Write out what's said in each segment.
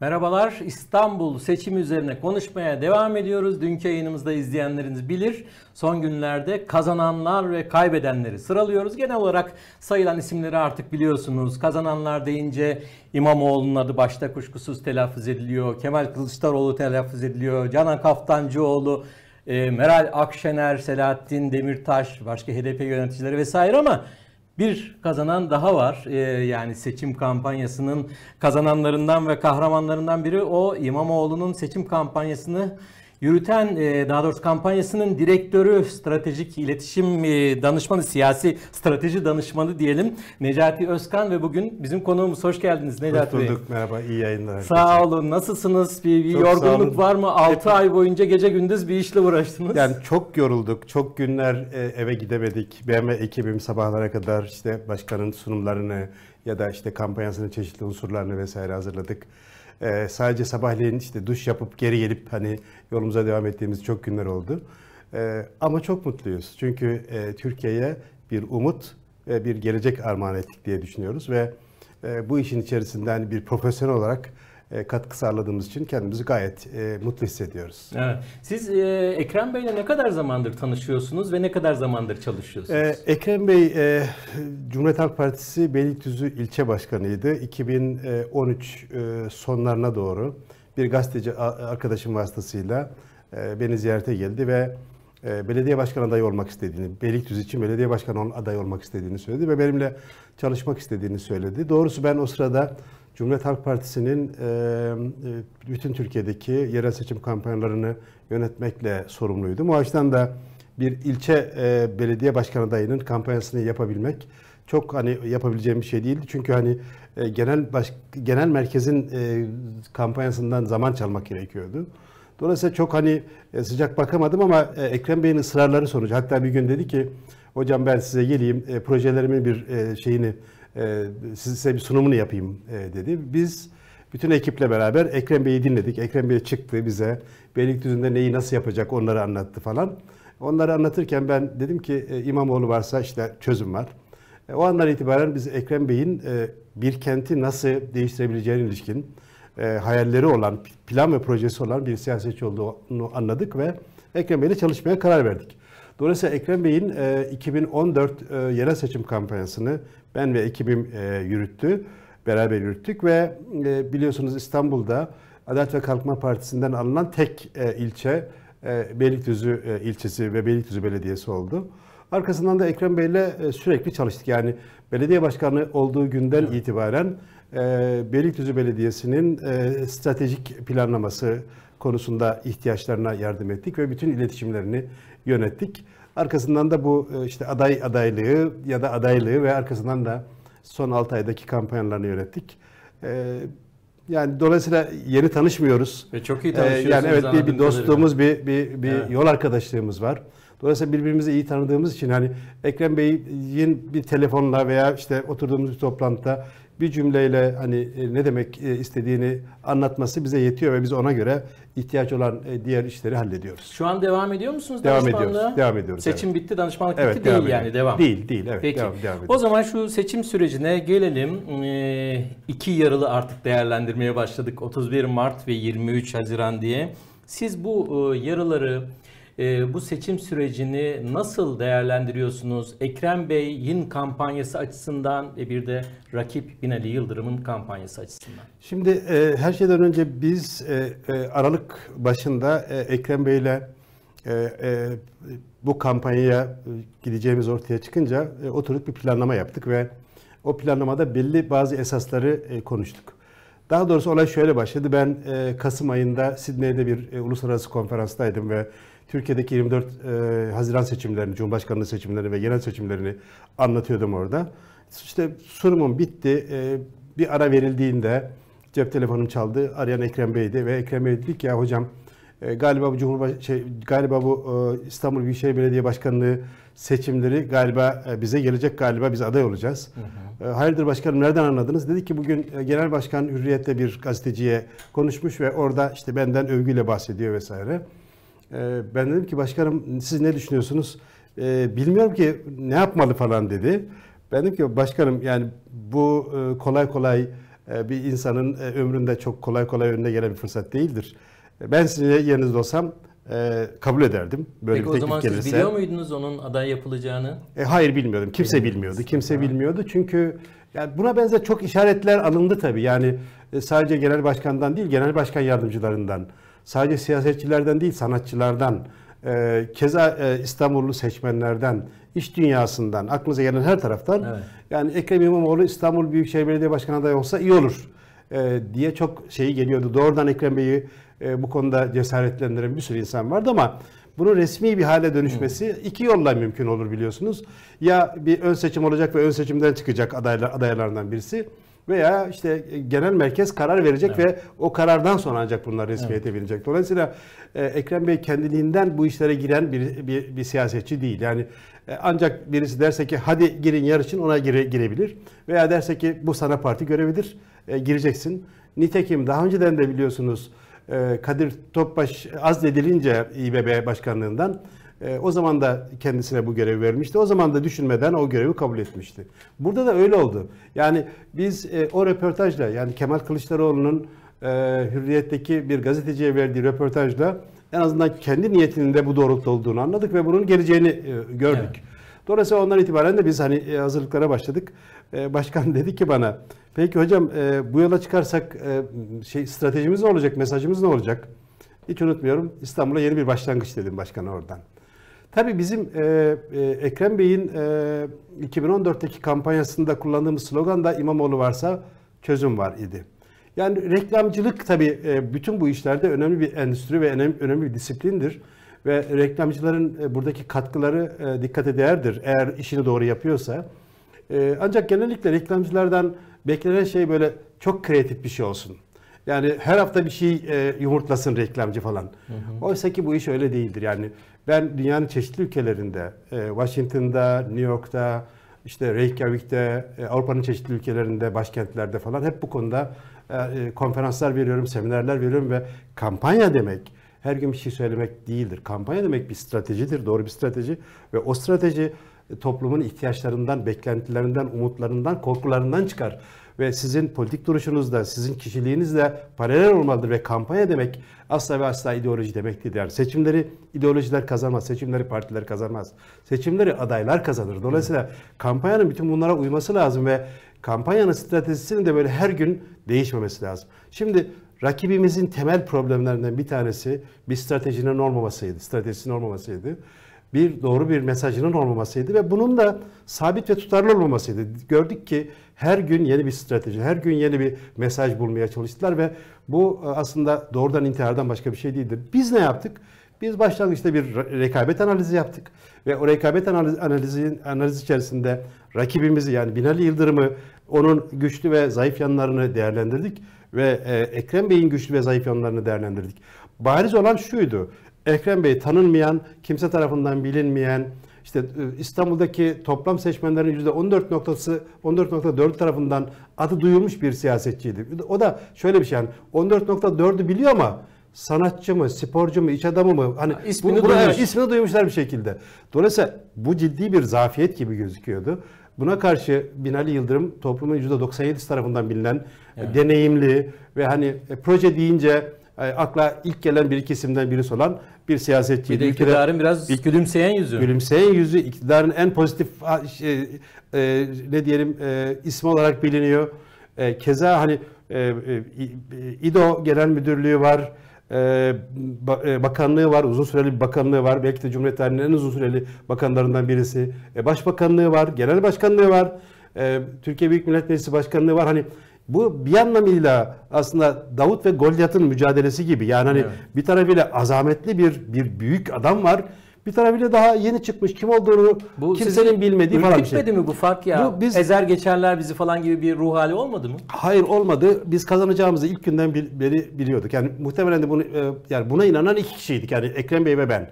Merhabalar. İstanbul seçimi üzerine konuşmaya devam ediyoruz. Dünkü yayınımızda izleyenleriniz bilir. Son günlerde kazananlar ve kaybedenleri sıralıyoruz. Genel olarak sayılan isimleri artık biliyorsunuz. Kazananlar deyince İmamoğlu'nun adı başta kuşkusuz telaffuz ediliyor. Kemal Kılıçdaroğlu telaffuz ediliyor. Canan Kaftancıoğlu e, Meral Akşener, Selahattin Demirtaş, başka HDP yöneticileri vesaire ama bir kazanan daha var. Ee, yani seçim kampanyasının kazananlarından ve kahramanlarından biri o İmamoğlu'nun seçim kampanyasını yürüten e, daha doğrusu kampanyasının direktörü, stratejik iletişim e, danışmanı, siyasi strateji danışmanı diyelim Necati Özkan ve bugün bizim konuğumuz. Hoş geldiniz Necati Hoş bulduk. Bey. Merhaba, iyi yayınlar. Sağ olun. Nasılsınız? Bir, bir yorgunluk var mı? 6 ay boyunca gece gündüz bir işle uğraştınız. Yani çok yorulduk. Çok günler e, eve gidemedik. BM ekibim sabahlara kadar işte başkanın sunumlarını ya da işte kampanyasının çeşitli unsurlarını vesaire hazırladık e, sadece sabahleyin işte duş yapıp geri gelip hani yolumuza devam ettiğimiz çok günler oldu. E, ama çok mutluyuz. Çünkü e, Türkiye'ye bir umut ve bir gelecek armağan ettik diye düşünüyoruz ve e, bu işin içerisinden bir profesyonel olarak e, katkı sağladığımız için kendimizi gayet e, mutlu hissediyoruz. Evet. Siz e, Ekrem Bey'le ne kadar zamandır tanışıyorsunuz ve ne kadar zamandır çalışıyorsunuz? Ekrem Bey Cumhuriyet Halk Partisi Beylikdüzü ilçe başkanıydı. 2013 sonlarına doğru bir gazeteci arkadaşım vasıtasıyla beni ziyarete geldi ve belediye başkan adayı olmak istediğini, Beylikdüzü için belediye başkanı adayı olmak istediğini söyledi ve benimle çalışmak istediğini söyledi. Doğrusu ben o sırada Cumhuriyet Halk Partisi'nin e, bütün Türkiye'deki yerel seçim kampanyalarını yönetmekle sorumluydu. O açıdan da bir ilçe belediye başkan adayının kampanyasını yapabilmek çok hani yapabileceğim bir şey değildi. Çünkü hani e, genel baş, genel merkezin kampanyasından zaman çalmak gerekiyordu. Dolayısıyla çok hani e, sıcak bakamadım ama Ekrem Bey'in ısrarları sonucu. Hatta bir gün dedi ki hocam ben size geleyim projelerimin bir şeyini ee, size bir sunumunu yapayım e, dedi. Biz bütün ekiple beraber Ekrem Bey'i dinledik. Ekrem Bey çıktı bize. Beylikdüzü'nde neyi nasıl yapacak onları anlattı falan. Onları anlatırken ben dedim ki e, İmamoğlu varsa işte çözüm var. E, o andan itibaren biz Ekrem Bey'in bir kenti nasıl değiştirebileceğine ilişkin hayalleri olan, plan ve projesi olan bir siyasetçi olduğunu anladık ve Ekrem Bey'le çalışmaya karar verdik. Dolayısıyla Ekrem Bey'in 2014 e, e, yerel seçim kampanyasını ben ve ekibim e, yürüttü. Beraber yürüttük ve biliyorsunuz İstanbul'da Adalet ve Kalkınma Partisi'nden alınan tek ilçe Beylikdüzü ilçesi ve Beylikdüzü Belediyesi oldu. Arkasından da Ekrem Bey'le sürekli çalıştık. Yani belediye başkanı olduğu günden evet. itibaren Beylikdüzü Belediyesi'nin stratejik planlaması konusunda ihtiyaçlarına yardım ettik ve bütün iletişimlerini yönettik. Arkasından da bu e, işte aday adaylığı ya da adaylığı ve arkasından da son 6 aydaki kampanyalarını yönettik. E, yani dolayısıyla yeni tanışmıyoruz. Ve çok iyi tanışıyoruz. E, yani evet bir, bir dostluğumuz, bir bir, bir evet. yol arkadaşlığımız var. Dolayısıyla birbirimizi iyi tanıdığımız için hani Ekrem Bey'in bir telefonla veya işte oturduğumuz bir toplantıda bir cümleyle hani e, ne demek e, istediğini anlatması bize yetiyor ve biz ona göre ihtiyaç olan e, diğer işleri hallediyoruz. Şu an devam ediyor musunuz devam danışmanlığa? Ediyoruz, devam ediyoruz. Seçim evet. bitti, danışmanlık evet, bitti değil ediyor. yani devam. Değil, değil. Evet, Peki. Devam, devam o zaman şu seçim sürecine gelelim. Ee, iki yarılı artık değerlendirmeye başladık. 31 Mart ve 23 Haziran diye. Siz bu e, yarıları e, bu seçim sürecini nasıl değerlendiriyorsunuz? Ekrem Bey'in kampanyası açısından e, bir de rakip Binali Yıldırım'ın kampanyası açısından. Şimdi e, her şeyden önce biz e, e, Aralık başında e, Ekrem Bey'le e, e, bu kampanyaya e, gideceğimiz ortaya çıkınca e, oturup bir planlama yaptık ve o planlamada belli bazı esasları e, konuştuk. Daha doğrusu olay şöyle başladı. Ben e, Kasım ayında Sidney'de bir e, uluslararası konferanstaydım ve Türkiye'deki 24 e, Haziran seçimlerini, Cumhurbaşkanlığı seçimlerini ve genel seçimlerini anlatıyordum orada. İşte sunumum bitti. E, bir ara verildiğinde cep telefonum çaldı. Arayan Ekrem Bey'di ve Ekrem Bey dedi ki ya hocam e, galiba bu Cumhurbaş şey, galiba bu e, İstanbul Büyükşehir Belediye Başkanlığı seçimleri galiba e, bize gelecek galiba biz aday olacağız. Hı hı. E, hayırdır başkanım nereden anladınız? Dedi ki bugün e, Genel Başkan Hürriyet'te bir gazeteciye konuşmuş ve orada işte benden övgüyle bahsediyor vesaire. Ee, ben dedim ki başkanım siz ne düşünüyorsunuz? Ee, Bilmiyorum ki ne yapmalı falan dedi. Ben dedim ki başkanım yani bu e, kolay kolay e, bir insanın e, ömründe çok kolay kolay önüne gelen bir fırsat değildir. Ben sizin yerinizde olsam kabul ederdim. Böyle Peki, bir teklif o zaman siz biliyor muydunuz onun aday yapılacağını? E, hayır bilmiyordum. Kimse bilmiyordu. Kimse bilmiyordu. Çünkü yani buna benzer çok işaretler alındı tabii. Yani sadece genel başkandan değil, genel başkan yardımcılarından sadece siyasetçilerden değil sanatçılardan, e, keza e, İstanbullu seçmenlerden, iş dünyasından, aklınıza gelen her taraftan evet. yani Ekrem İmamoğlu İstanbul Büyükşehir Belediye Başkanı adayı olsa iyi olur e, diye çok şey geliyordu. Doğrudan Ekrem Bey'i e, bu konuda cesaretlendiren bir sürü insan vardı ama bunun resmi bir hale dönüşmesi iki yolla mümkün olur biliyorsunuz. Ya bir ön seçim olacak ve ön seçimden çıkacak adaylar adaylarından birisi veya işte e, genel merkez karar verecek evet. ve o karardan sonra ancak bunlar resmiyete evet. bilinecek. Dolayısıyla e, Ekrem Bey kendiliğinden bu işlere giren bir, bir, bir siyasetçi değil. Yani e, ancak birisi derse ki hadi girin yarışın ona gire, girebilir veya derse ki bu sana parti görevidir e, gireceksin. Nitekim daha önceden de biliyorsunuz e, Kadir Topbaş az azledilince İBB başkanlığından e, o zaman da kendisine bu görevi vermişti. O zaman da düşünmeden o görevi kabul etmişti. Burada da öyle oldu. Yani biz e, o röportajla yani Kemal Kılıçdaroğlu'nun e, Hürriyet'teki bir gazeteciye verdiği röportajla en azından kendi niyetinin de bu doğrultuda olduğunu anladık ve bunun geleceğini e, gördük. Evet. Dolayısıyla ondan itibaren de biz hani e, hazırlıklara başladık. E, başkan dedi ki bana peki hocam e, bu yola çıkarsak şey stratejimiz ne olacak, mesajımız ne olacak? Hiç unutmuyorum İstanbul'a yeni bir başlangıç dedim başkana oradan. Tabii bizim e, e, Ekrem Bey'in e, 2014'teki kampanyasında kullandığımız slogan da İmamoğlu varsa çözüm var idi. Yani reklamcılık tabii e, bütün bu işlerde önemli bir endüstri ve önemli, önemli bir disiplindir. Ve reklamcıların e, buradaki katkıları e, dikkate değerdir eğer işini doğru yapıyorsa. E, ancak genellikle reklamcılardan beklenen şey böyle çok kreatif bir şey olsun. Yani her hafta bir şey e, yumurtlasın reklamcı falan. Oysa ki bu iş öyle değildir. Yani ben dünyanın çeşitli ülkelerinde, e, Washington'da, New York'ta, işte Reykjavik'te, e, Avrupa'nın çeşitli ülkelerinde, başkentlerde falan hep bu konuda e, konferanslar veriyorum, seminerler veriyorum ve kampanya demek her gün bir şey söylemek değildir. Kampanya demek bir stratejidir, doğru bir strateji ve o strateji toplumun ihtiyaçlarından, beklentilerinden, umutlarından, korkularından çıkar ve sizin politik duruşunuzla, sizin kişiliğinizle paralel olmalıdır ve kampanya demek asla ve asla ideoloji demek değil. Yani seçimleri ideolojiler kazanmaz, seçimleri partiler kazanmaz. Seçimleri adaylar kazanır. Dolayısıyla kampanyanın bütün bunlara uyması lazım ve kampanyanın stratejisinin de böyle her gün değişmemesi lazım. Şimdi rakibimizin temel problemlerinden bir tanesi bir stratejinin olmamasıydı, stratejisinin olmamasıydı. Bir doğru bir mesajının olmamasıydı ve bunun da sabit ve tutarlı olmamasıydı. Gördük ki her gün yeni bir strateji, her gün yeni bir mesaj bulmaya çalıştılar ve bu e, aslında doğrudan intihardan başka bir şey değildi. Biz ne yaptık? Biz başlangıçta bir rekabet analizi yaptık ve o rekabet analiz, analizi, analiz içerisinde rakibimizi yani Binali Yıldırım'ı onun güçlü ve zayıf yanlarını değerlendirdik ve e, Ekrem Bey'in güçlü ve zayıf yanlarını değerlendirdik. Bariz olan şuydu. Ekrem Bey tanınmayan, kimse tarafından bilinmeyen, işte e, İstanbul'daki toplam seçmenlerin %14 noktası 14.4 tarafından adı duyulmuş bir siyasetçiydi. O da şöyle bir şey yani 14.4'ü biliyor ama sanatçı mı, sporcu mu, iç adamı mı? Hani ha, ismini, bu, duymuş. ismini duymuşlar bir şekilde. Dolayısıyla bu ciddi bir zafiyet gibi gözüküyordu. Buna karşı Binali Yıldırım toplumun %97 tarafından bilinen, evet. deneyimli ve hani e, proje deyince e, akla ilk gelen bir kesimden birisi olan bir siyasetçi. Bir de iktidarın biraz ilk, gülümseyen yüzü. Gülümseyen yüzü iktidarın en pozitif şey, e, ne diyelim e, ismi olarak biliniyor. E, keza hani e, e, İDO Genel Müdürlüğü var. E, e, bakanlığı var, uzun süreli bir bakanlığı var. Belki de Cumhuriyet tarihinin en uzun süreli bakanlarından birisi. E, başbakanlığı var, genel başkanlığı var. E, Türkiye Büyük Millet Meclisi Başkanlığı var. Hani bu bir anlamıyla aslında Davut ve Golyat'ın mücadelesi gibi. Yani hani evet. bir tarafıyla azametli bir bir büyük adam var. Bir tarafıyla daha yeni çıkmış. Kim olduğunu bu kimsenin bilmediği falan bir şey. mi bu fark ya? Bu biz, Ezer geçerler bizi falan gibi bir ruh hali olmadı mı? Hayır olmadı. Biz kazanacağımızı ilk günden beri biliyorduk. Yani muhtemelen de bunu e, yani buna inanan iki kişiydik. Yani Ekrem Bey ve ben.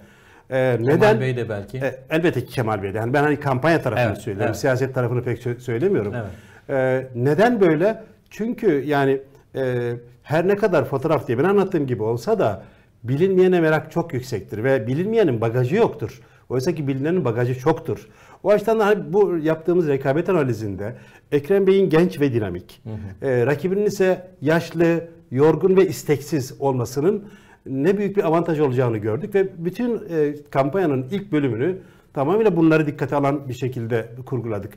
Ee, Kemal neden? Bey de belki. E, elbette ki Kemal Bey de. Yani ben hani kampanya tarafını evet, söylüyorum. Evet. Siyaset tarafını pek söylemiyorum. Evet. Ee, neden böyle? Çünkü yani e, her ne kadar fotoğraf diye ben anlattığım gibi olsa da bilinmeyene merak çok yüksektir ve bilinmeyenin bagajı yoktur. Oysa ki bilinenin bagajı çoktur. O açıdan da hani bu yaptığımız rekabet analizinde Ekrem Bey'in genç ve dinamik, hı hı. E, rakibinin ise yaşlı, yorgun ve isteksiz olmasının ne büyük bir avantaj olacağını gördük ve bütün e, kampanyanın ilk bölümünü tamamıyla bunları dikkate alan bir şekilde kurguladık.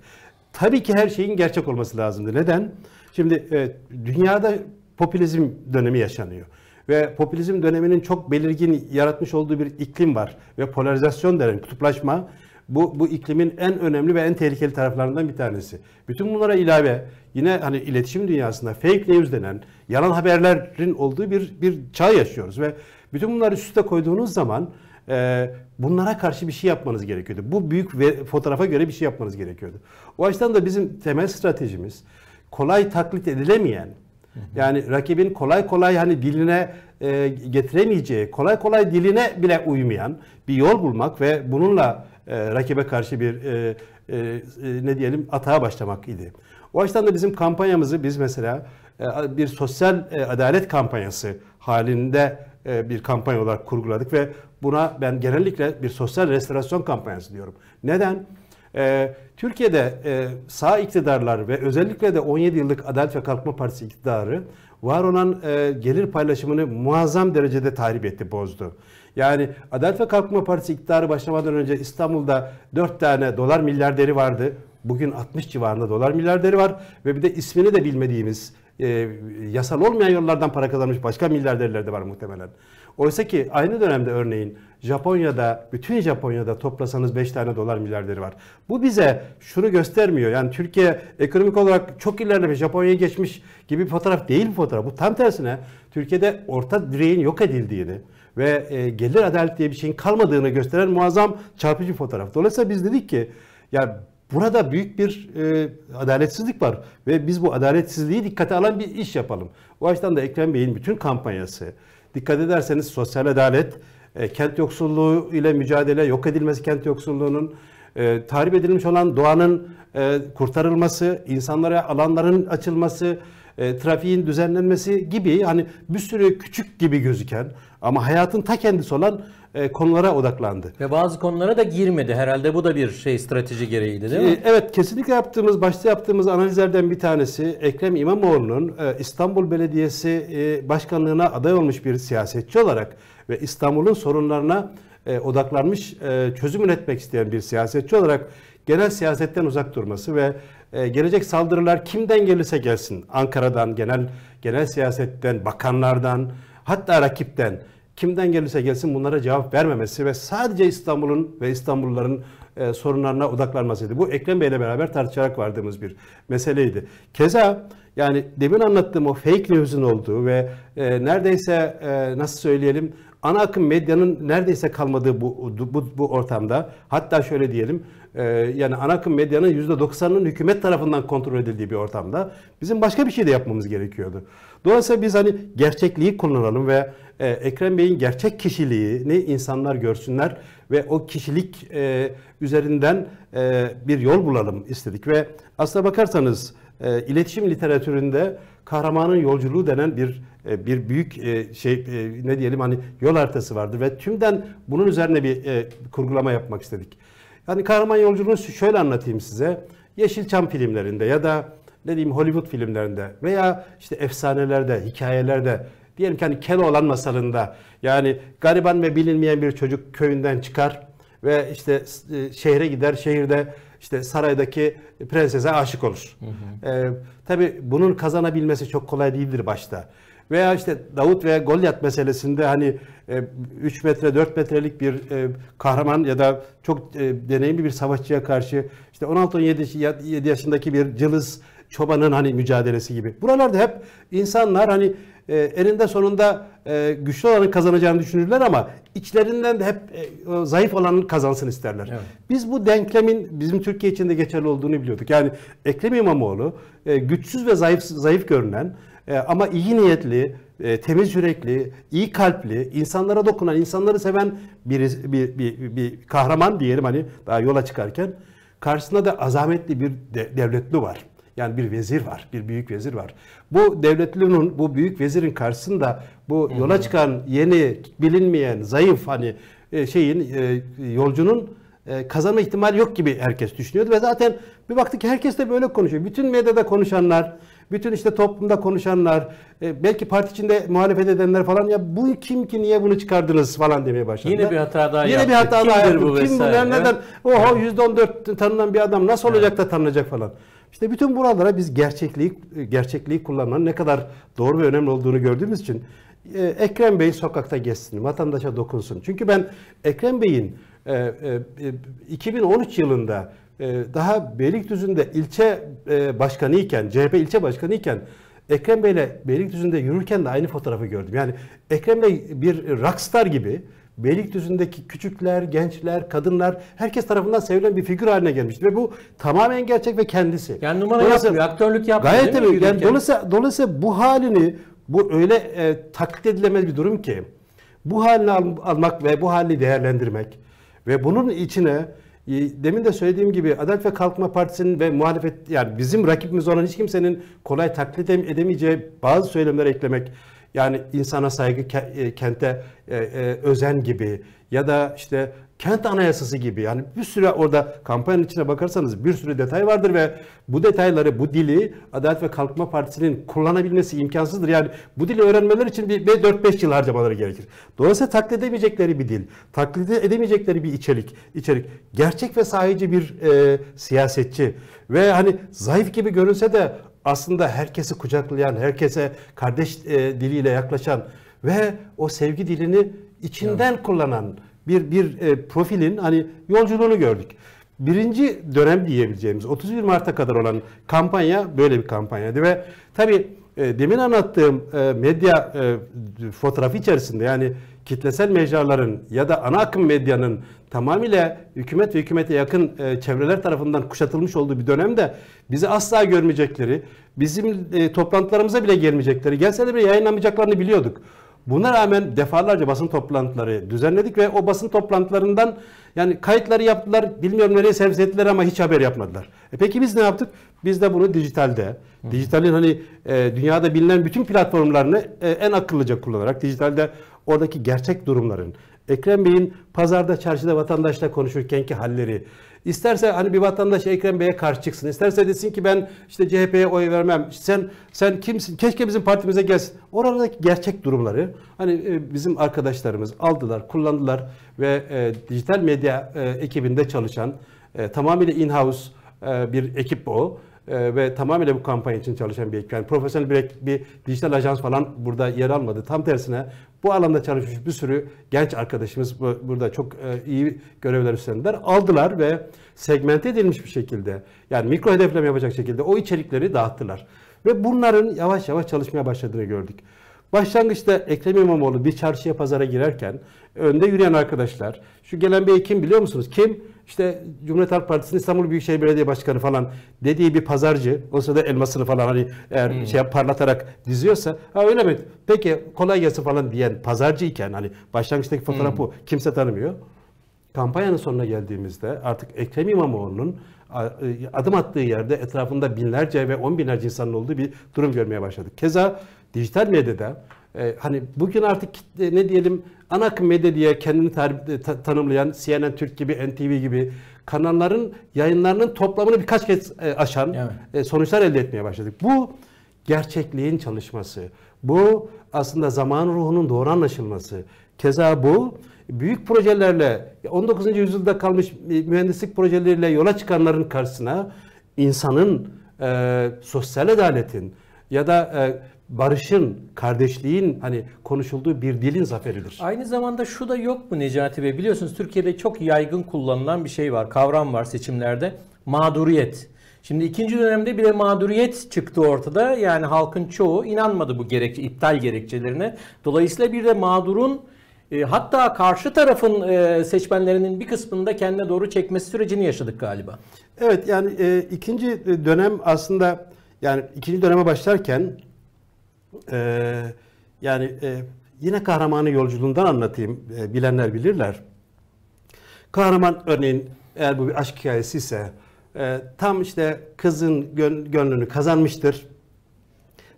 Tabii ki her şeyin gerçek olması lazımdı. Neden? Şimdi e, dünyada popülizm dönemi yaşanıyor. Ve popülizm döneminin çok belirgin yaratmış olduğu bir iklim var. Ve polarizasyon denen kutuplaşma bu, bu iklimin en önemli ve en tehlikeli taraflarından bir tanesi. Bütün bunlara ilave yine hani iletişim dünyasında fake news denen yalan haberlerin olduğu bir, bir çağ yaşıyoruz. Ve bütün bunları üste koyduğunuz zaman e, bunlara karşı bir şey yapmanız gerekiyordu. Bu büyük ve fotoğrafa göre bir şey yapmanız gerekiyordu. O açıdan da bizim temel stratejimiz kolay taklit edilemeyen yani rakibin kolay kolay hani diline e, getiremeyeceği, kolay kolay diline bile uymayan bir yol bulmak ve bununla e, rakibe karşı bir e, e, e, ne diyelim atağa başlamak idi. O açıdan da bizim kampanyamızı biz mesela e, bir sosyal e, adalet kampanyası halinde e, bir kampanya olarak kurguladık ve buna ben genellikle bir sosyal restorasyon kampanyası diyorum. Neden? Neden? Türkiye'de e, sağ iktidarlar ve özellikle de 17 yıllık Adalet ve Kalkınma Partisi iktidarı var olan e, gelir paylaşımını muazzam derecede tahrip etti, bozdu. Yani Adalet ve Kalkınma Partisi iktidarı başlamadan önce İstanbul'da 4 tane dolar milyarderi vardı. Bugün 60 civarında dolar milyarderi var ve bir de ismini de bilmediğimiz e, yasal olmayan yollardan para kazanmış başka milyarderler de var muhtemelen. Oysa ki aynı dönemde örneğin Japonya'da, bütün Japonya'da toplasanız 5 tane dolar milyarderi var. Bu bize şunu göstermiyor. Yani Türkiye ekonomik olarak çok ilerlemiş, Japonya'ya geçmiş gibi bir fotoğraf değil bu fotoğraf. Bu tam tersine Türkiye'de orta direğin yok edildiğini ve e, gelir adalet diye bir şeyin kalmadığını gösteren muazzam çarpıcı bir fotoğraf. Dolayısıyla biz dedik ki ya Burada büyük bir e, adaletsizlik var ve biz bu adaletsizliği dikkate alan bir iş yapalım. O açıdan da Ekrem Bey'in bütün kampanyası, Dikkat ederseniz sosyal adalet, e, kent yoksulluğu ile mücadele, yok edilmesi kent yoksulluğunun, e, tahrip edilmiş olan doğanın e, kurtarılması, insanlara alanların açılması, e, trafiğin düzenlenmesi gibi hani bir sürü küçük gibi gözüken ama hayatın ta kendisi olan e, konulara odaklandı. Ve bazı konulara da girmedi. Herhalde bu da bir şey strateji gereğiydi değil mi? E, evet kesinlikle yaptığımız, başta yaptığımız analizlerden bir tanesi Ekrem İmamoğlu'nun e, İstanbul Belediyesi Başkanlığına aday olmuş bir siyasetçi olarak ve İstanbul'un sorunlarına odaklanmış, çözüm üretmek isteyen bir siyasetçi olarak genel siyasetten uzak durması ve gelecek saldırılar kimden gelirse gelsin, Ankara'dan, genel genel siyasetten, bakanlardan, hatta rakipten kimden gelirse gelsin bunlara cevap vermemesi ve sadece İstanbul'un ve İstanbulluların e, sorunlarına odaklanmasıydı. Bu Ekrem Bey beraber tartışarak vardığımız bir meseleydi. Keza yani demin anlattığım o fake news'un olduğu ve e, neredeyse e, nasıl söyleyelim ana akım medyanın neredeyse kalmadığı bu, bu, bu ortamda hatta şöyle diyelim e, yani ana akım medyanın %90'ının hükümet tarafından kontrol edildiği bir ortamda bizim başka bir şey de yapmamız gerekiyordu. Dolayısıyla biz hani gerçekliği kullanalım ve e, Ekrem Bey'in gerçek kişiliğini insanlar görsünler ve o kişilik e, üzerinden e, bir yol bulalım istedik ve aslına bakarsanız e, iletişim literatüründe kahramanın yolculuğu denen bir e, bir büyük e, şey e, ne diyelim hani yol haritası vardır ve tümden bunun üzerine bir e, kurgulama yapmak istedik. Yani kahraman yolculuğunu şöyle anlatayım size. Yeşilçam filmlerinde ya da ne diyeyim Hollywood filmlerinde veya işte efsanelerde, hikayelerde Diyelim ki hani Keloğlan masalında yani gariban ve bilinmeyen bir çocuk köyünden çıkar ve işte e, şehre gider. Şehirde işte saraydaki prensese aşık olur. Hı hı. Ee, tabii bunun kazanabilmesi çok kolay değildir başta. Veya işte Davut veya Golyat meselesinde hani 3 e, metre 4 metrelik bir e, kahraman ya da çok deneyimli bir savaşçıya karşı işte 16-17 yaşındaki bir cılız çobanın hani mücadelesi gibi. Buralarda hep insanlar hani e, elinde sonunda e, güçlü olanın kazanacağını düşünürler ama içlerinden de hep e, zayıf olanın kazansın isterler. Evet. Biz bu denklemin bizim Türkiye için de geçerli olduğunu biliyorduk. Yani Ekrem İmamoğlu e, güçsüz ve zayıf zayıf görünen e, ama iyi niyetli, e, temiz yürekli, iyi kalpli, insanlara dokunan, insanları seven bir, bir, bir, bir kahraman diyelim hani daha yola çıkarken karşısında da azametli bir de, devletli var. Yani bir vezir var, bir büyük vezir var. Bu devletlinin bu büyük vezirin karşısında bu yola çıkan yeni, bilinmeyen, zayıf hani e, şeyin e, yolcunun e, kazanma ihtimali yok gibi herkes düşünüyordu. Ve zaten bir baktık ki herkes de böyle konuşuyor. Bütün medyada konuşanlar, bütün işte toplumda konuşanlar, belki parti içinde muhalefet edenler falan ya bu kim ki niye bunu çıkardınız falan demeye başladı. Yine bir hata daha Yine yaptı. bir hata Kimdir daha yaptı. Bu Kim bu vesaire? Kim bu nereden? Oho %14 tanınan bir adam nasıl olacak da tanınacak falan. İşte bütün buralara biz gerçekliği gerçekliği kullanmanın ne kadar doğru ve önemli olduğunu gördüğümüz için e, Ekrem Bey sokakta geçsin, vatandaşa dokunsun. Çünkü ben Ekrem Bey'in 2013 e, e, yılında daha Beylikdüzü'nde ilçe başkanı iken, CHP ilçe başkanı iken Ekrem Bey'le Beylikdüzü'nde yürürken de aynı fotoğrafı gördüm. Yani Ekrem Bey bir rockstar gibi Beylikdüzü'ndeki küçükler, gençler, kadınlar herkes tarafından sevilen bir figür haline gelmişti ve bu tamamen gerçek ve kendisi. Yani numara dolayısıyla, yapmıyor, aktörlük yapmıyor. Gayet tabii. Yani dolayısıyla, dolayısıyla bu halini bu öyle e, taklit edilemez bir durum ki bu halini al, almak ve bu halini değerlendirmek ve bunun içine e, demin de söylediğim gibi Adalet ve Kalkınma Partisi'nin ve muhalefet yani bizim rakibimiz olan hiç kimsenin kolay taklit edemeyeceği bazı söylemler eklemek yani insana saygı, e, kente e, e, özen gibi ya da işte kent anayasası gibi yani bir sürü orada kampanyanın içine bakarsanız bir sürü detay vardır ve bu detayları bu dili Adalet ve Kalkınma Partisi'nin kullanabilmesi imkansızdır. Yani bu dili öğrenmeler için bir 4-5 yıl harcamaları gerekir. Dolayısıyla taklit edemeyecekleri bir dil, taklit edemeyecekleri bir içerik, içerik gerçek ve sahici bir e, siyasetçi ve hani zayıf gibi görünse de aslında herkesi kucaklayan, herkese kardeş e, diliyle yaklaşan ve o sevgi dilini içinden evet. kullanan bir bir e, profilin hani yolculuğunu gördük. Birinci dönem diyebileceğimiz 31 Mart'a kadar olan kampanya böyle bir kampanyaydı ve tabii e, demin anlattığım e, medya e, fotoğrafı içerisinde yani kitlesel mecraların ya da ana akım medyanın tamamıyla hükümet ve hükümete yakın e, çevreler tarafından kuşatılmış olduğu bir dönemde bizi asla görmeyecekleri, bizim e, toplantılarımıza bile gelmeyecekleri, gelse de bile yayınlamayacaklarını biliyorduk. Buna rağmen defalarca basın toplantıları düzenledik ve o basın toplantılarından yani kayıtları yaptılar, bilmiyorum nereye servis ettiler ama hiç haber yapmadılar. E peki biz ne yaptık? Biz de bunu dijitalde, dijitalin hani e, dünyada bilinen bütün platformlarını e, en akıllıca kullanarak, dijitalde oradaki gerçek durumların, Ekrem Bey'in pazarda, çarşıda vatandaşla konuşurkenki halleri, İsterse hani bir vatandaş Ekrem Bey'e karşı çıksın. İsterse desin ki ben işte CHP'ye oy vermem. Sen sen kimsin? Keşke bizim partimize gelsin. Oradaki gerçek durumları hani e, bizim arkadaşlarımız aldılar, kullandılar ve e, dijital medya e, ekibinde çalışan e, tamamıyla in-house e, bir ekip o e, ve tamamıyla bu kampanya için çalışan bir ekip. Yani profesyonel bir, bir dijital ajans falan burada yer almadı. Tam tersine bu alanda çalışmış bir sürü genç arkadaşımız burada çok e, iyi görevler üstlendiler. Aldılar ve segment edilmiş bir şekilde yani mikro hedefleme yapacak şekilde o içerikleri dağıttılar. Ve bunların yavaş yavaş çalışmaya başladığını gördük. Başlangıçta Ekrem İmamoğlu bir çarşıya pazara girerken önde yürüyen arkadaşlar şu gelen bir kim biliyor musunuz? Kim? işte Cumhuriyet Halk Partisi'nin İstanbul Büyükşehir Belediye Başkanı falan dediği bir pazarcı o sırada elmasını falan hani eğer hmm. şey parlatarak diziyorsa ha öyle mi? Peki kolay gelsin falan diyen pazarcı iken hani başlangıçtaki fotoğrafı hmm. kimse tanımıyor. Kampanyanın sonuna geldiğimizde artık Ekrem İmamoğlu'nun e, adım attığı yerde etrafında binlerce ve on binlerce insanın olduğu bir durum görmeye başladık. Keza dijital medyada ee, hani bugün artık ne diyelim ana akım medya diye kendini tar- e, tanımlayan CNN Türk gibi, NTV gibi kanalların yayınlarının toplamını birkaç kez e, aşan evet. E, sonuçlar elde etmeye başladık. Bu gerçekliğin çalışması. Bu aslında zaman ruhunun doğru anlaşılması. Keza bu büyük projelerle 19. yüzyılda kalmış mühendislik projeleriyle yola çıkanların karşısına insanın e, sosyal adaletin ya da e, barışın, kardeşliğin hani konuşulduğu bir dilin zaferidir. Aynı zamanda şu da yok mu Necati Bey? Biliyorsunuz Türkiye'de çok yaygın kullanılan bir şey var, kavram var seçimlerde. Mağduriyet. Şimdi ikinci dönemde bile mağduriyet çıktı ortada. Yani halkın çoğu inanmadı bu gerekçe, iptal gerekçelerine. Dolayısıyla bir de mağdurun e, hatta karşı tarafın e, seçmenlerinin bir kısmında kendine doğru çekmesi sürecini yaşadık galiba. Evet yani e, ikinci dönem aslında yani ikinci döneme başlarken e, yani e, yine kahramanı yolculuğundan anlatayım. E, bilenler bilirler. Kahraman örneğin eğer bu bir aşk hikayesi ise e, tam işte kızın gönlünü kazanmıştır.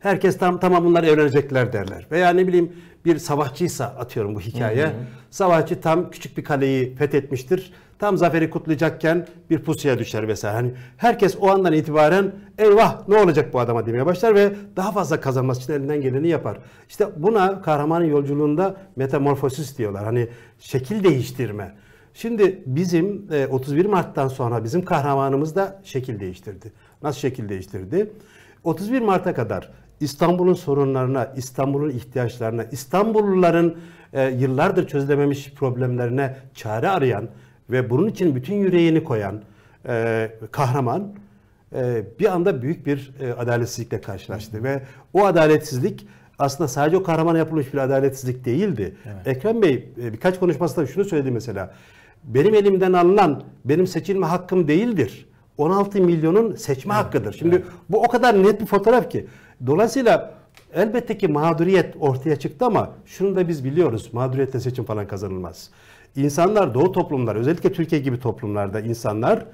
Herkes tam tamam bunlar evlenecekler derler. Veya ne bileyim bir savaşçıysa atıyorum bu hikaye. Hı hı. Savaşçı tam küçük bir kaleyi fethetmiştir tam zaferi kutlayacakken bir pusuya düşer vesaire. Hani herkes o andan itibaren eyvah ne olacak bu adama demeye başlar ve daha fazla kazanması için elinden geleni yapar. İşte buna kahramanın yolculuğunda metamorfosis diyorlar. Hani şekil değiştirme. Şimdi bizim 31 e, Mart'tan sonra bizim kahramanımız da şekil değiştirdi. Nasıl şekil değiştirdi? 31 Mart'a kadar İstanbul'un sorunlarına, İstanbul'un ihtiyaçlarına, İstanbulluların e, yıllardır çözülememiş problemlerine çare arayan ve bunun için bütün yüreğini koyan e, kahraman e, bir anda büyük bir e, adaletsizlikle karşılaştı. Hı. Ve o adaletsizlik aslında sadece o kahramana yapılmış bir adaletsizlik değildi. Evet. Ekrem Bey e, birkaç konuşmasında şunu söyledi mesela. Benim elimden alınan benim seçilme hakkım değildir. 16 milyonun seçme evet. hakkıdır. Şimdi evet. bu o kadar net bir fotoğraf ki. Dolayısıyla elbette ki mağduriyet ortaya çıktı ama şunu da biz biliyoruz. Mağduriyetle seçim falan kazanılmaz. İnsanlar doğu toplumlar özellikle Türkiye gibi toplumlarda insanlar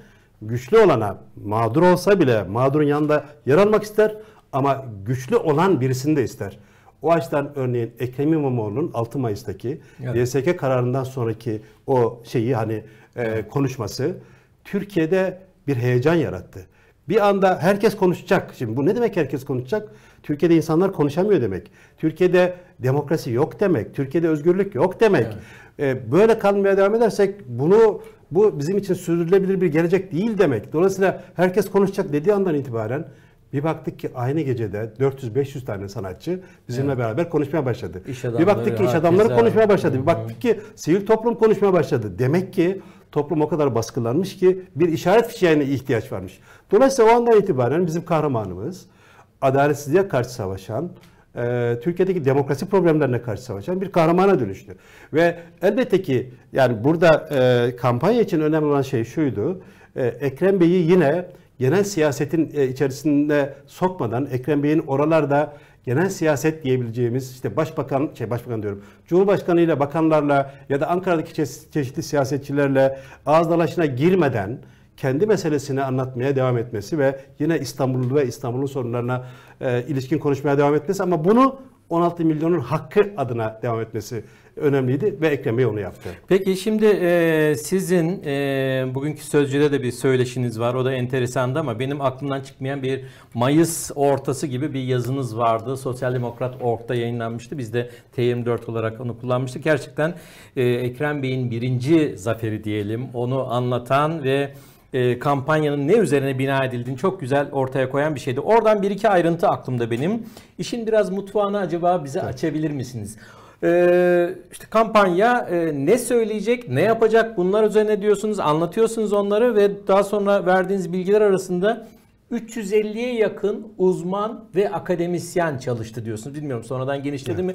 güçlü olana mağdur olsa bile mağdurun yanında yer almak ister ama güçlü olan birisini de ister. O açıdan örneğin Ekrem İmamoğlu'nun 6 Mayıs'taki evet. YSK kararından sonraki o şeyi hani e, konuşması Türkiye'de bir heyecan yarattı. Bir anda herkes konuşacak. Şimdi bu ne demek herkes konuşacak? Türkiye'de insanlar konuşamıyor demek. Türkiye'de demokrasi yok demek. Türkiye'de özgürlük yok demek. Evet. E, böyle kalmaya devam edersek bunu bu bizim için sürdürülebilir bir gelecek değil demek. Dolayısıyla herkes konuşacak dediği andan itibaren bir baktık ki aynı gecede 400-500 tane sanatçı bizimle evet. beraber konuşmaya başladı. bir baktık ki iş adamları konuşmaya başladı. Bir baktık ki sivil toplum konuşmaya başladı. Demek ki toplum o kadar baskılanmış ki bir işaret fişeğine ihtiyaç varmış. Dolayısıyla o andan itibaren bizim kahramanımız adaletsizliğe karşı savaşan, e, Türkiye'deki demokrasi problemlerine karşı savaşan bir kahramana dönüştü. Ve elbette ki yani burada e, kampanya için önemli olan şey şuydu. E, Ekrem Bey'i yine genel siyasetin içerisinde sokmadan Ekrem Bey'in oralarda genel siyaset diyebileceğimiz işte başbakan şey başbakan diyorum. Cumhurbaşkanı ile bakanlarla ya da Ankara'daki çeşitli siyasetçilerle ağız dalaşına girmeden kendi meselesini anlatmaya devam etmesi ve yine İstanbullu ve İstanbul'un sorunlarına e, ilişkin konuşmaya devam etmesi ama bunu 16 milyonun hakkı adına devam etmesi önemliydi ve Ekrem Bey onu yaptı. Peki şimdi e, sizin e, bugünkü sözcüde de bir söyleşiniz var. O da enteresandı ama benim aklımdan çıkmayan bir Mayıs ortası gibi bir yazınız vardı. Sosyal Demokrat Org'da yayınlanmıştı. Biz de T24 olarak onu kullanmıştık. Gerçekten e, Ekrem Bey'in birinci zaferi diyelim. Onu anlatan ve e, kampanyanın ne üzerine bina edildiğini çok güzel ortaya koyan bir şeydi. Oradan bir iki ayrıntı aklımda benim. İşin biraz mutfağını acaba bize evet. açabilir misiniz? Ee, işte kampanya e, ne söyleyecek, ne yapacak bunlar üzerine diyorsunuz, anlatıyorsunuz onları ve daha sonra verdiğiniz bilgiler arasında 350'ye yakın uzman ve akademisyen çalıştı diyorsunuz. Bilmiyorum sonradan genişledi evet. mi?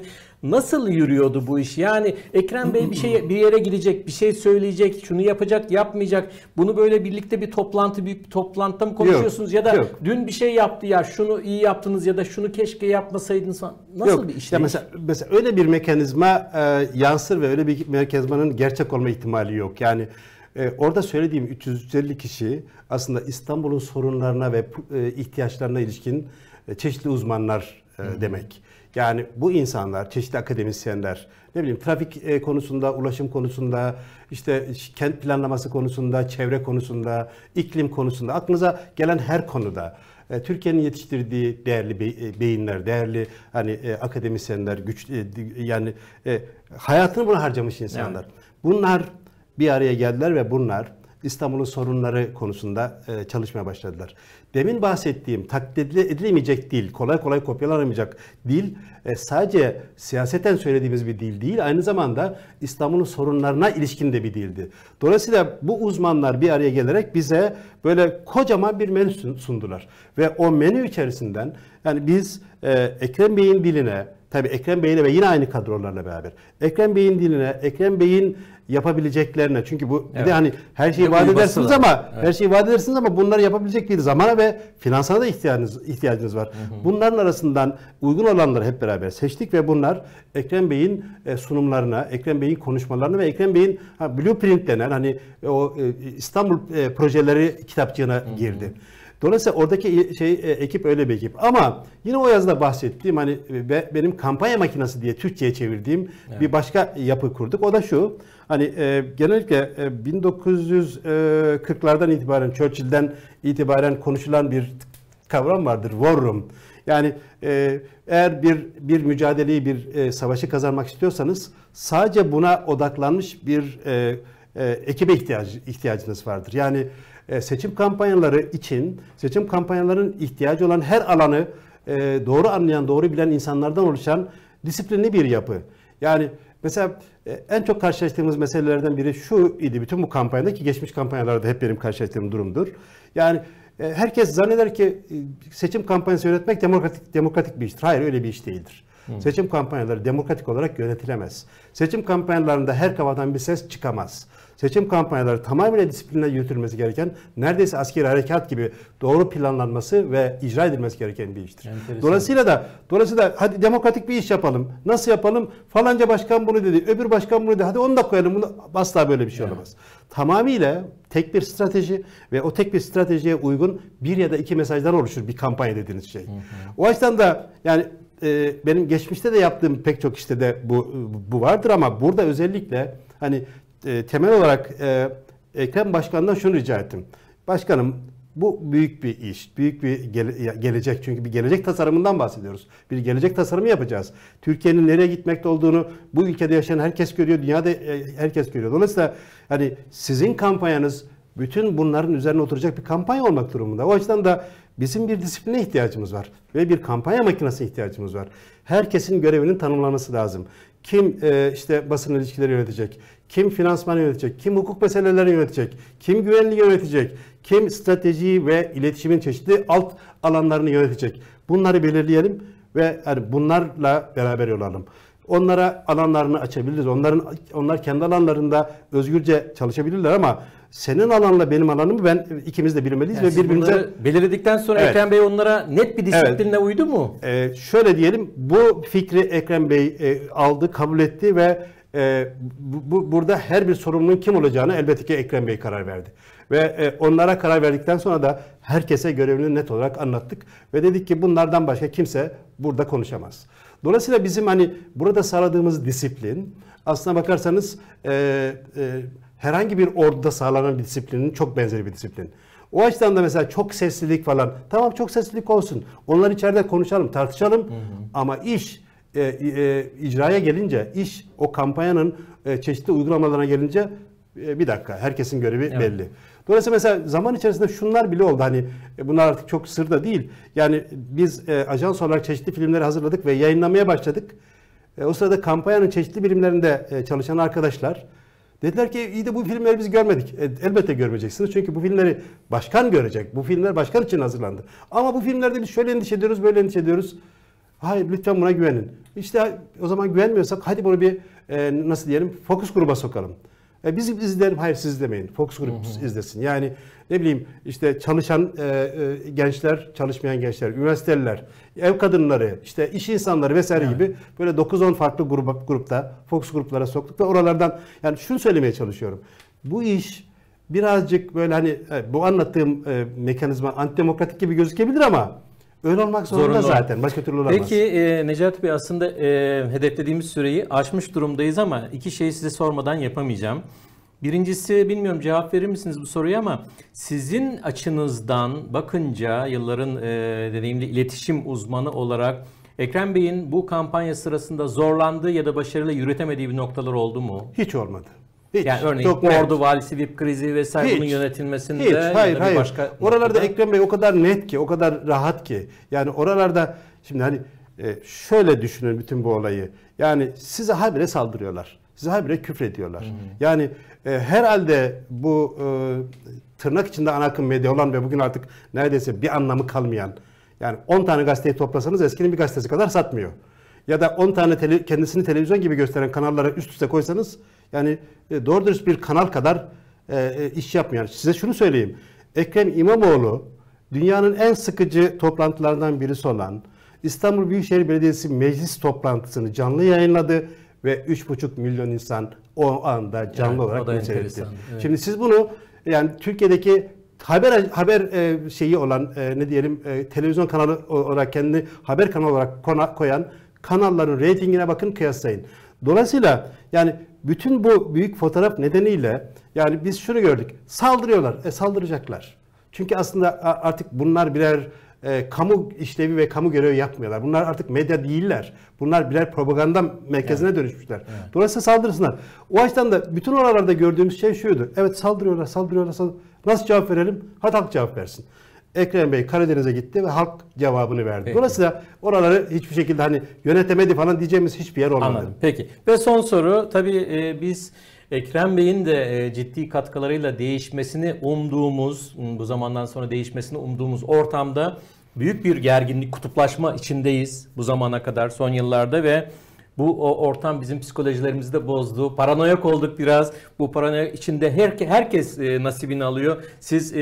Nasıl yürüyordu bu iş? Yani Ekrem Bey bir şey bir yere gidecek, bir şey söyleyecek, şunu yapacak, yapmayacak. Bunu böyle birlikte bir toplantı, büyük bir toplantıda mı konuşuyorsunuz yok, ya da yok. dün bir şey yaptı ya şunu iyi yaptınız ya da şunu keşke yapmasaydınız Nasıl yok, bir iş? Ya mesela mesela öyle bir mekanizma e, yansır ve öyle bir mekanizmanın gerçek olma ihtimali yok. Yani e, orada söylediğim 350 kişi aslında İstanbul'un sorunlarına ve e, ihtiyaçlarına ilişkin e, çeşitli uzmanlar e, demek. Yani bu insanlar, çeşitli akademisyenler, ne bileyim trafik e, konusunda, ulaşım konusunda, işte kent planlaması konusunda, çevre konusunda, iklim konusunda, aklınıza gelen her konuda e, Türkiye'nin yetiştirdiği değerli be, e, beyinler, değerli hani e, akademisyenler, güç e, yani e, hayatını buna harcamış insanlar. Yani. Bunlar bir araya geldiler ve bunlar İstanbul'un sorunları konusunda e, çalışmaya başladılar. Demin bahsettiğim taklit edilemeyecek dil, kolay kolay kopyalanamayacak dil e, sadece siyaseten söylediğimiz bir dil değil, aynı zamanda İstanbul'un sorunlarına ilişkin de bir dildi. Dolayısıyla bu uzmanlar bir araya gelerek bize böyle kocaman bir menü sundular. Ve o menü içerisinden yani biz e, Ekrem Bey'in diline, tabii Ekrem Bey'le ve yine aynı kadrolarla beraber. Ekrem Bey'in diline, Ekrem Bey'in yapabileceklerine. Çünkü bu evet. bir de hani her şeyi vaat edersiniz ama evet. her şeyi vaat edersiniz ama bunları yapabilecek bir zamana ve finansana da ihtiyacınız ihtiyacınız var. Hı hı. Bunların arasından uygun olanları hep beraber seçtik ve bunlar Ekrem Bey'in e, sunumlarına, Ekrem Bey'in konuşmalarına ve Ekrem Bey'in blueprint denen hani e, o e, İstanbul projeleri kitapçığına girdi. Hı hı. Dolayısıyla oradaki e, şey e, ekip öyle bir ekip. Ama yine o yazıda bahsettiğim hani e, benim kampanya makinesi diye Türkçe'ye çevirdiğim evet. bir başka yapı kurduk. O da şu. Hani e, genellikle e, 1940'lardan itibaren Churchill'den itibaren konuşulan bir kavram vardır. War room. Yani e, eğer bir bir mücadeleyi bir e, savaşı kazanmak istiyorsanız sadece buna odaklanmış bir e, e, ekibe ihtiyacı, ihtiyacınız vardır. Yani e, seçim kampanyaları için seçim kampanyalarının ihtiyacı olan her alanı e, doğru anlayan, doğru bilen insanlardan oluşan disiplinli bir yapı. Yani mesela e, en çok karşılaştığımız meselelerden biri şu idi bütün bu kampanyada ki geçmiş kampanyalarda hep benim karşılaştığım durumdur. Yani herkes zanneder ki seçim kampanyası yönetmek demokratik demokratik bir iştir. Hayır öyle bir iş değildir. Hı. Seçim kampanyaları demokratik olarak yönetilemez. Seçim kampanyalarında her kafadan bir ses çıkamaz seçim kampanyaları tamamıyla disiplinle yürütülmesi gereken, neredeyse askeri harekat gibi doğru planlanması ve icra edilmesi gereken bir iştir. Enteresan. Dolayısıyla da dolayısıyla hadi demokratik bir iş yapalım. Nasıl yapalım? Falanca başkan bunu dedi, öbür başkan bunu dedi. Hadi onu da koyalım. Bunu asla böyle bir şey evet. Tamamıyla tek bir strateji ve o tek bir stratejiye uygun bir ya da iki mesajdan oluşur bir kampanya dediğiniz şey. Hı hı. O açıdan da yani e, benim geçmişte de yaptığım pek çok işte de bu bu vardır ama burada özellikle hani e, temel olarak e, Ekrem Başkan'dan şunu rica ettim. Başkanım bu büyük bir iş, büyük bir gele, gelecek. Çünkü bir gelecek tasarımından bahsediyoruz. Bir gelecek tasarımı yapacağız. Türkiye'nin nereye gitmekte olduğunu bu ülkede yaşayan herkes görüyor, dünyada e, herkes görüyor. Dolayısıyla hani sizin kampanyanız bütün bunların üzerine oturacak bir kampanya olmak durumunda. O açıdan da bizim bir disipline ihtiyacımız var ve bir kampanya makinesine ihtiyacımız var. Herkesin görevinin tanımlanması lazım. Kim e, işte basın ilişkileri yönetecek, kim finansmanı yönetecek? Kim hukuk meselelerini yönetecek? Kim güvenliği yönetecek? Kim strateji ve iletişimin çeşitli alt alanlarını yönetecek? Bunları belirleyelim ve yani bunlarla beraber yol alalım. Onlara alanlarını açabiliriz. Onların onlar kendi alanlarında özgürce çalışabilirler ama senin alanla benim alanımı ben ikimiz de bilmeliyiz yani ve birbirimize belirledikten sonra evet. Ekrem Bey onlara net bir disiplinle evet. uydu mu? Ee, şöyle diyelim bu fikri Ekrem Bey e, aldı, kabul etti ve e, bu, bu, burada her bir sorumlunun kim olacağını elbette ki Ekrem Bey karar verdi. Ve e, onlara karar verdikten sonra da herkese görevini net olarak anlattık. Ve dedik ki bunlardan başka kimse burada konuşamaz. Dolayısıyla bizim hani burada sağladığımız disiplin aslına bakarsanız e, e, herhangi bir orduda sağlanan disiplinin çok benzeri bir disiplin. O açıdan da mesela çok seslilik falan. Tamam çok seslilik olsun. Onlar içeride konuşalım, tartışalım. Hı hı. Ama iş e, e, icraya gelince, iş o kampanyanın e, çeşitli uygulamalarına gelince e, bir dakika herkesin görevi evet. belli. Dolayısıyla mesela zaman içerisinde şunlar bile oldu hani e, bunlar artık çok sırda değil. Yani biz e, ajans olarak çeşitli filmleri hazırladık ve yayınlamaya başladık. E, o sırada kampanyanın çeşitli birimlerinde e, çalışan arkadaşlar dediler ki iyi de bu filmleri biz görmedik. E, elbette görmeyeceksiniz çünkü bu filmleri başkan görecek. Bu filmler başkan için hazırlandı. Ama bu filmlerde biz şöyle endişe ediyoruz, böyle endişe ediyoruz. Hayır lütfen buna güvenin. İşte o zaman güvenmiyorsak hadi bunu bir e, nasıl diyelim fokus gruba sokalım. E, biz izleyelim. Hayır siz izlemeyin. Fokus grubu izlesin. Yani ne bileyim işte çalışan e, e, gençler, çalışmayan gençler, üniversiteliler, ev kadınları, işte iş insanları vesaire yani. gibi böyle 9-10 farklı gruba, grupta fokus gruplara soktuk ve oralardan yani şunu söylemeye çalışıyorum. Bu iş birazcık böyle hani e, bu anlattığım e, mekanizma antidemokratik gibi gözükebilir ama Öyle olmak zorunda Zorunlu. zaten. Başka türlü olamaz. Peki e, Necati Bey aslında e, hedeflediğimiz süreyi aşmış durumdayız ama iki şeyi size sormadan yapamayacağım. Birincisi bilmiyorum cevap verir misiniz bu soruya ama sizin açınızdan bakınca yılların e, deneyimli iletişim uzmanı olarak Ekrem Bey'in bu kampanya sırasında zorlandığı ya da başarıyla yürütemediği bir noktalar oldu mu? Hiç olmadı. Hiç. Yani örneğin Çok net. Ordu valisi VIP krizi vesaire hiç, bunun yönetilmesinde hiç, hayır, hayır. başka oralarda noktada... Ekrem Bey o kadar net ki, o kadar rahat ki. Yani oralarda şimdi hani e, şöyle düşünün bütün bu olayı. Yani size habire saldırıyorlar. Size habire küfrediyorlar. Hı Yani e, herhalde bu e, tırnak içinde ana akım medya olan ve bugün artık neredeyse bir anlamı kalmayan yani 10 tane gazeteyi toplasanız eskinin bir gazetesi kadar satmıyor ya da 10 tane tele, kendisini televizyon gibi gösteren kanallara üst üste koysanız yani e, doğru dürüst bir kanal kadar e, e iş yapmıyor. Size şunu söyleyeyim. Ekrem İmamoğlu dünyanın en sıkıcı toplantılarından birisi olan İstanbul Büyükşehir Belediyesi meclis toplantısını canlı yayınladı ve 3,5 milyon insan o anda canlı evet, olarak seyretti. Evet. Şimdi siz bunu yani Türkiye'deki haber haber e, şeyi olan e, ne diyelim televizyon kanalı olarak kendi haber kanalı olarak kona koyan kanalların reytingine bakın kıyaslayın. Dolayısıyla yani bütün bu büyük fotoğraf nedeniyle yani biz şunu gördük. Saldırıyorlar. E saldıracaklar. Çünkü aslında artık bunlar birer e, kamu işlevi ve kamu görevi yapmıyorlar. Bunlar artık medya değiller. Bunlar birer propaganda merkezine evet. dönüşmüşler. Evet. Dolayısıyla saldırsınlar. O açıdan da bütün oralarda gördüğümüz şey şuydu. Evet saldırıyorlar, saldırıyorlar, saldırıyorlar. Nasıl cevap verelim? Hatak cevap versin. Ekrem Bey Karadeniz'e gitti ve halk cevabını verdi. Peki. Dolayısıyla oraları hiçbir şekilde hani yönetemedi falan diyeceğimiz hiçbir yer olmadı. Anladım. Peki. Ve son soru tabii e, biz Ekrem Bey'in de e, ciddi katkılarıyla değişmesini umduğumuz, bu zamandan sonra değişmesini umduğumuz ortamda büyük bir gerginlik, kutuplaşma içindeyiz bu zamana kadar son yıllarda ve bu o ortam bizim psikolojilerimizi de bozdu. Paranoyak olduk biraz. Bu paranoya içinde her, herkes e, nasibini alıyor. Siz e,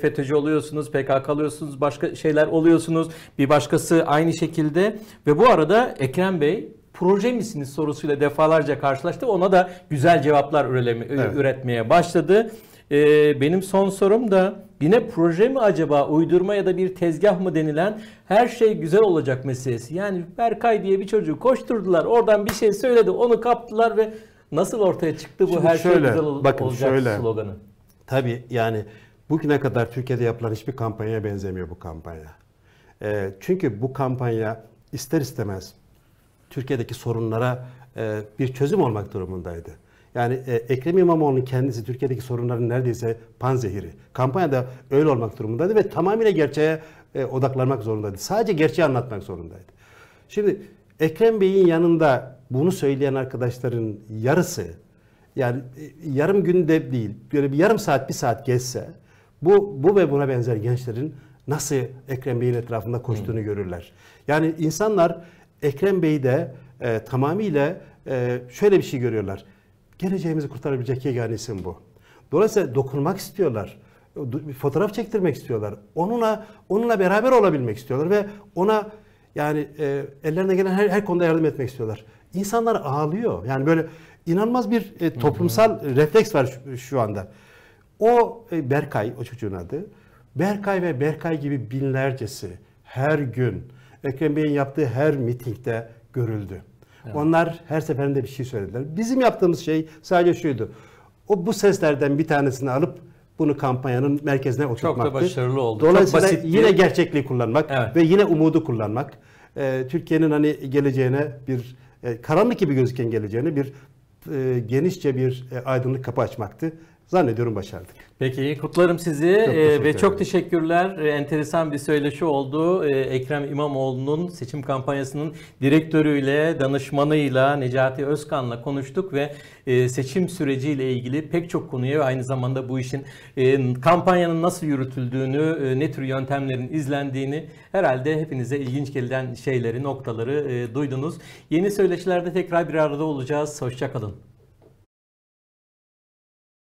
FETÖ'cü oluyorsunuz, PKK'lıyorsunuz, başka şeyler oluyorsunuz. Bir başkası aynı şekilde. Ve bu arada Ekrem Bey proje misiniz sorusuyla defalarca karşılaştı. Ona da güzel cevaplar üreleme, evet. üretmeye başladı. E, benim son sorum da Yine proje mi acaba uydurma ya da bir tezgah mı denilen her şey güzel olacak meselesi. Yani Berkay diye bir çocuğu koşturdular oradan bir şey söyledi onu kaptılar ve nasıl ortaya çıktı bu Şimdi her şey şöyle, şey güzel bakın olacak şöyle, sloganı. Tabii yani bugüne kadar Türkiye'de yapılan hiçbir kampanyaya benzemiyor bu kampanya. E, çünkü bu kampanya ister istemez Türkiye'deki sorunlara e, bir çözüm olmak durumundaydı. Yani e, Ekrem İmamoğlu'nun kendisi Türkiye'deki sorunların neredeyse panzehiri. Kampanyada öyle olmak durumundaydı ve tamamıyla gerçeğe e, odaklanmak zorundaydı. Sadece gerçeği anlatmak zorundaydı. Şimdi Ekrem Bey'in yanında bunu söyleyen arkadaşların yarısı yani e, yarım günde değil böyle bir yarım saat bir saat geçse bu, bu ve buna benzer gençlerin nasıl Ekrem Bey'in etrafında koştuğunu hmm. görürler. Yani insanlar Ekrem Bey'de e, tamamıyla e, şöyle bir şey görüyorlar geleceğimizi kurtarabilecek yegane isim bu. Dolayısıyla dokunmak istiyorlar. Fotoğraf çektirmek istiyorlar. Onunla onunla beraber olabilmek istiyorlar ve ona yani e, ellerine gelen her, her konuda yardım etmek istiyorlar. İnsanlar ağlıyor. Yani böyle inanılmaz bir e, toplumsal hı hı. refleks var şu, şu anda. O e, Berkay, o çocuğun adı. Berkay ve Berkay gibi binlercesi her gün Ekrem Bey'in yaptığı her mitingde görüldü. Evet. Onlar her seferinde bir şey söylediler. Bizim yaptığımız şey sadece şuydu. O bu seslerden bir tanesini alıp bunu kampanyanın merkezine oturtmaktı. Çok da başarılı oldu. Dolayısıyla Çok basit yine bir... gerçekliği kullanmak evet. ve yine umudu kullanmak. Ee, Türkiye'nin hani geleceğine bir e, karanlık gibi gözüken geleceğine bir e, genişçe bir e, aydınlık kapı açmaktı. Zannediyorum başardık. Peki kutlarım sizi çok ee, ve çok teşekkürler. Ee, enteresan bir söyleşi oldu. Ee, Ekrem İmamoğlu'nun seçim kampanyasının direktörüyle, danışmanıyla Necati Özkan'la konuştuk ve e, seçim süreciyle ilgili pek çok konuya ve aynı zamanda bu işin e, kampanyanın nasıl yürütüldüğünü, e, ne tür yöntemlerin izlendiğini herhalde hepinize ilginç gelen şeyleri, noktaları e, duydunuz. Yeni söyleşilerde tekrar bir arada olacağız. Hoşçakalın.